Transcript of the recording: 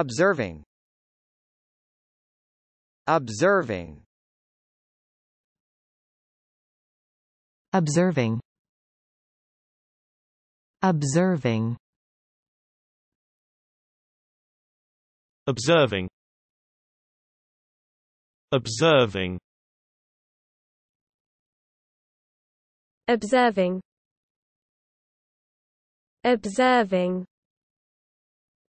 observing observing observing observing observing observing observing observing